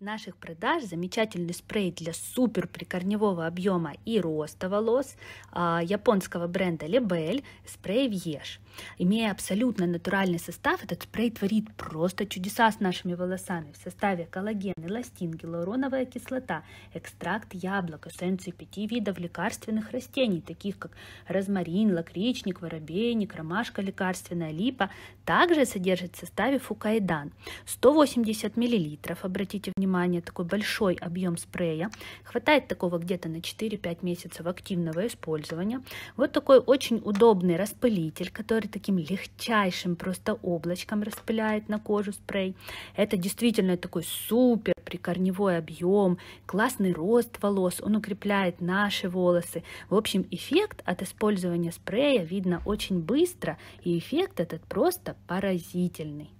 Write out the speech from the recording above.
наших продаж замечательный спрей для супер прикорневого объема и роста волос а, японского бренда Lebel спрей Вьеш. Имея абсолютно натуральный состав, этот спрей творит просто чудеса с нашими волосами. В составе коллаген, эластин, гиалуроновая кислота, экстракт яблок, эссенции пяти видов лекарственных растений, таких как розмарин, лакричник, воробейник, ромашка лекарственная, липа. Также содержит в составе фукаидан 180 мл, обратите внимание, внимание, такой большой объем спрея. Хватает такого где-то на 4-5 месяцев активного использования. Вот такой очень удобный распылитель, который таким легчайшим просто облачком распыляет на кожу спрей. Это действительно такой супер прикорневой объем, классный рост волос, он укрепляет наши волосы. В общем, эффект от использования спрея видно очень быстро, и эффект этот просто поразительный.